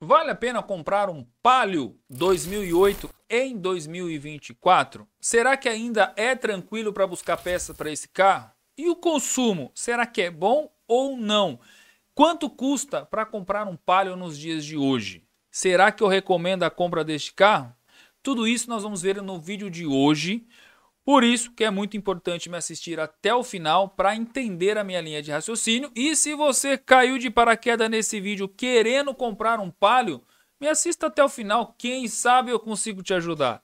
Vale a pena comprar um Palio 2008 em 2024? Será que ainda é tranquilo para buscar peças para esse carro? E o consumo, será que é bom ou não? Quanto custa para comprar um Palio nos dias de hoje? Será que eu recomendo a compra deste carro? Tudo isso nós vamos ver no vídeo de hoje. Por isso que é muito importante me assistir até o final para entender a minha linha de raciocínio. E se você caiu de paraquedas nesse vídeo querendo comprar um Palio, me assista até o final, quem sabe eu consigo te ajudar.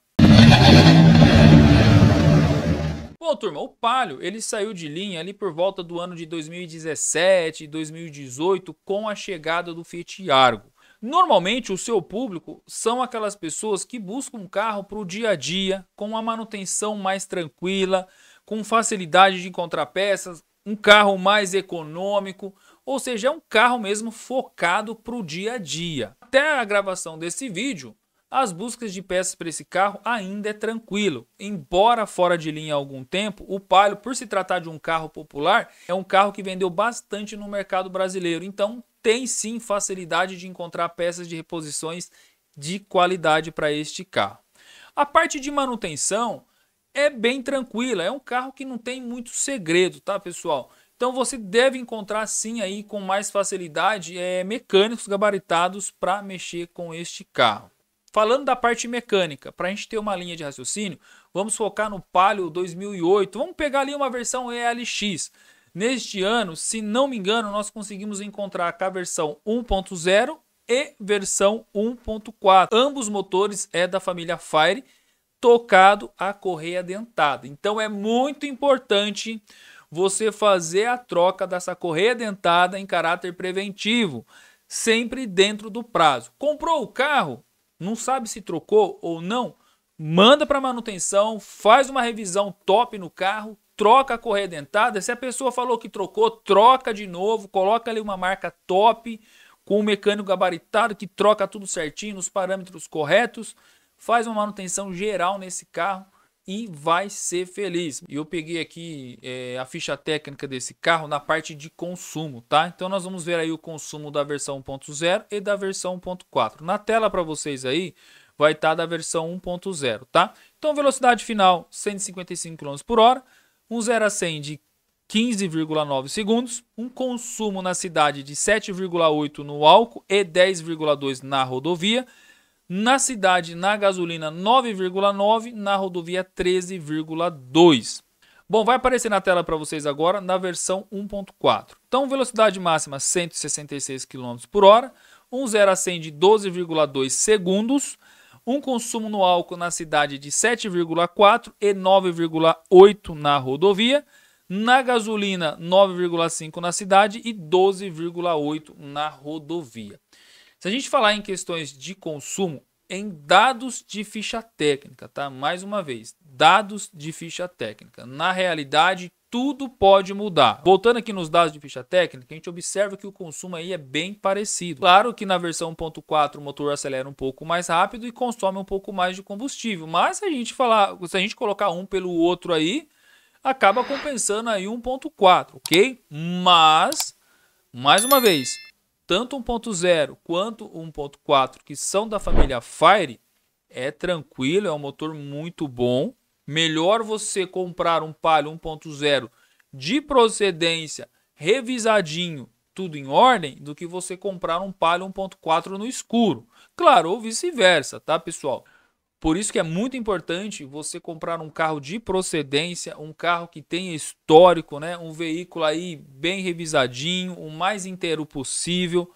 Bom, turma, o Palio, ele saiu de linha ali por volta do ano de 2017, 2018, com a chegada do Fiat Argo. Normalmente, o seu público são aquelas pessoas que buscam um carro para o dia a dia, com uma manutenção mais tranquila, com facilidade de encontrar peças, um carro mais econômico, ou seja, é um carro mesmo focado para o dia a dia. Até a gravação desse vídeo, as buscas de peças para esse carro ainda é tranquilo. Embora fora de linha há algum tempo, o Palio, por se tratar de um carro popular, é um carro que vendeu bastante no mercado brasileiro. Então, tem sim facilidade de encontrar peças de reposições de qualidade para este carro. A parte de manutenção é bem tranquila, é um carro que não tem muito segredo, tá, pessoal? Então você deve encontrar sim aí com mais facilidade é, mecânicos gabaritados para mexer com este carro. Falando da parte mecânica, para a gente ter uma linha de raciocínio, vamos focar no Palio 2008. Vamos pegar ali uma versão ELX. Neste ano, se não me engano, nós conseguimos encontrar com a versão 1.0 e versão 1.4. Ambos motores é da família Fire, tocado a correia dentada. Então é muito importante você fazer a troca dessa correia dentada em caráter preventivo, sempre dentro do prazo. Comprou o carro, não sabe se trocou ou não, manda para manutenção, faz uma revisão top no carro, troca a correia dentada. Se a pessoa falou que trocou, troca de novo, coloca ali uma marca top com um mecânico gabaritado que troca tudo certinho, nos parâmetros corretos, faz uma manutenção geral nesse carro e vai ser feliz. e Eu peguei aqui é, a ficha técnica desse carro na parte de consumo, tá? Então nós vamos ver aí o consumo da versão 1.0 e da versão 1.4. Na tela para vocês aí vai estar tá da versão 1.0, tá? Então velocidade final 155 km por hora, um 0 a 100 de 15,9 segundos, um consumo na cidade de 7,8 no álcool e 10,2 na rodovia, na cidade na gasolina 9,9, na rodovia 13,2. Bom, vai aparecer na tela para vocês agora na versão 1.4. Então, velocidade máxima 166 km por hora, um 0 a 100 de 12,2 segundos, um consumo no álcool na cidade de 7,4 e 9,8 na rodovia, na gasolina 9,5 na cidade e 12,8 na rodovia. Se a gente falar em questões de consumo, em dados de ficha técnica, tá? Mais uma vez, dados de ficha técnica. Na realidade, tudo pode mudar. Voltando aqui nos dados de ficha técnica, a gente observa que o consumo aí é bem parecido. Claro que na versão 1.4 o motor acelera um pouco mais rápido e consome um pouco mais de combustível, mas se a gente falar, se a gente colocar um pelo outro aí, acaba compensando aí 1.4, OK? Mas mais uma vez, tanto 1.0 quanto 1.4 que são da família Fire é tranquilo, é um motor muito bom Melhor você comprar um Palio 1.0 de procedência, revisadinho, tudo em ordem, do que você comprar um Palio 1.4 no escuro. Claro, ou vice-versa, tá, pessoal? Por isso que é muito importante você comprar um carro de procedência, um carro que tenha histórico, né? Um veículo aí bem revisadinho, o mais inteiro possível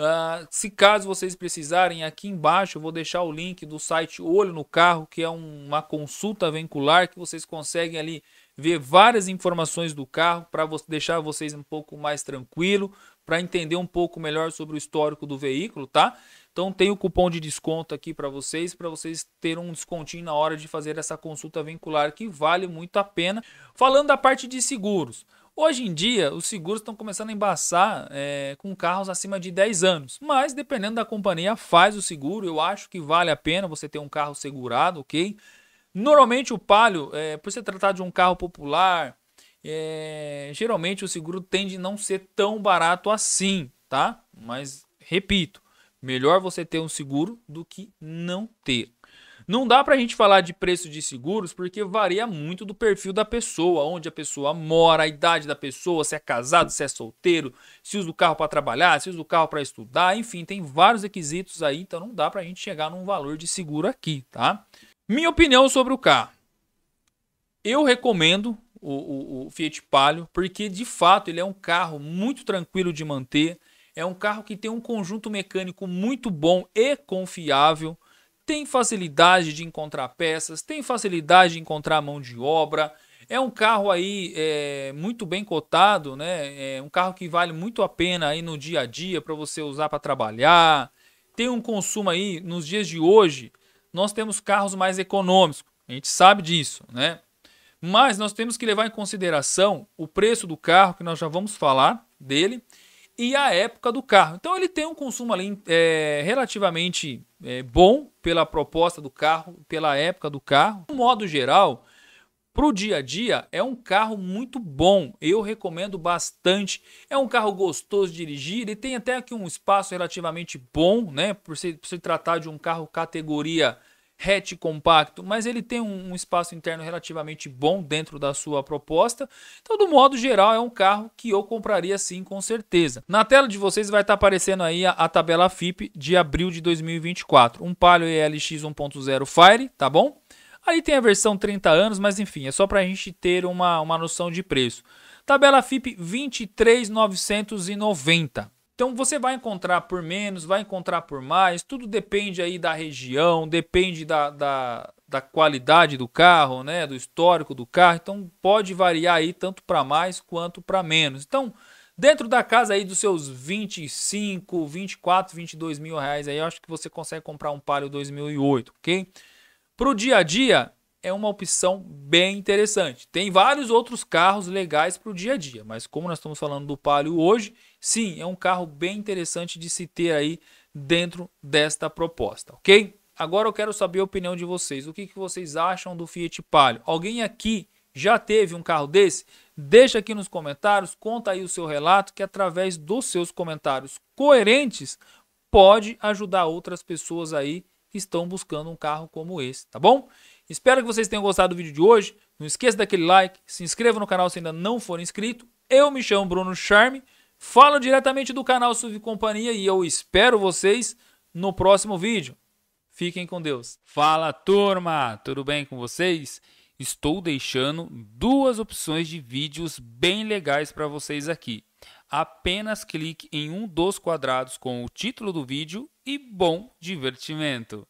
Uh, se caso vocês precisarem, aqui embaixo eu vou deixar o link do site Olho no Carro, que é um, uma consulta vincular que vocês conseguem ali ver várias informações do carro para vo deixar vocês um pouco mais tranquilo, para entender um pouco melhor sobre o histórico do veículo, tá? Então tem o cupom de desconto aqui para vocês, para vocês terem um descontinho na hora de fazer essa consulta vincular que vale muito a pena. Falando da parte de seguros, Hoje em dia, os seguros estão começando a embaçar é, com carros acima de 10 anos. Mas, dependendo da companhia, faz o seguro. Eu acho que vale a pena você ter um carro segurado, ok? Normalmente, o Palio, é, por se tratar de um carro popular, é, geralmente o seguro tende a não ser tão barato assim, tá? Mas, repito, melhor você ter um seguro do que não ter. Não dá para a gente falar de preço de seguros porque varia muito do perfil da pessoa, onde a pessoa mora, a idade da pessoa, se é casado, se é solteiro, se usa o carro para trabalhar, se usa o carro para estudar, enfim, tem vários requisitos aí, então não dá para a gente chegar num valor de seguro aqui, tá? Minha opinião sobre o carro. Eu recomendo o, o, o Fiat Palio porque de fato ele é um carro muito tranquilo de manter, é um carro que tem um conjunto mecânico muito bom e confiável tem facilidade de encontrar peças, tem facilidade de encontrar mão de obra. É um carro aí é, muito bem cotado, né? É um carro que vale muito a pena aí no dia a dia para você usar para trabalhar. Tem um consumo aí nos dias de hoje. Nós temos carros mais econômicos, a gente sabe disso, né? Mas nós temos que levar em consideração o preço do carro, que nós já vamos falar dele, e a época do carro. Então ele tem um consumo ali é, relativamente é, bom pela proposta do carro, pela época do carro. modo geral, para o dia a dia, é um carro muito bom. Eu recomendo bastante. É um carro gostoso de dirigir. Ele tem até aqui um espaço relativamente bom, né? Por se, por se tratar de um carro categoria hatch compacto, mas ele tem um, um espaço interno relativamente bom dentro da sua proposta. Então, do modo geral, é um carro que eu compraria sim, com certeza. Na tela de vocês vai estar tá aparecendo aí a, a, tabela FIP de abril de 2024. Um Palio ELX 1.0 Fire, tá bom? Aí tem a versão 30 anos, mas enfim, é só para a gente ter uma, uma noção de preço. Tabela FIP 23,990. Então você vai encontrar por menos, vai encontrar por mais, tudo depende aí da região, depende da, da, da qualidade do carro, né, do histórico do carro. Então pode variar aí tanto para mais quanto para menos. Então dentro da casa aí dos seus 25, 24, 22 mil reais aí, eu acho que você consegue comprar um Palio 2008, ok? Para o dia a dia, é uma opção bem interessante. Tem vários outros carros legais para o dia a dia, mas como nós estamos falando do Palio hoje, sim, é um carro bem interessante de se ter aí dentro desta proposta, ok? Agora eu quero saber a opinião de vocês. O que, que vocês acham do Fiat Palio? Alguém aqui já teve um carro desse? Deixa aqui nos comentários, conta aí o seu relato, que através dos seus comentários coerentes pode ajudar outras pessoas aí que estão buscando um carro como esse, tá bom? Espero que vocês tenham gostado do vídeo de hoje. Não esqueça daquele like, se inscreva no canal se ainda não for inscrito. Eu me chamo Bruno Charme, falo diretamente do canal Suv Companhia e eu espero vocês no próximo vídeo. Fiquem com Deus. Fala turma, tudo bem com vocês? Estou deixando duas opções de vídeos bem legais para vocês aqui. Apenas clique em um dos quadrados com o título do vídeo e bom divertimento.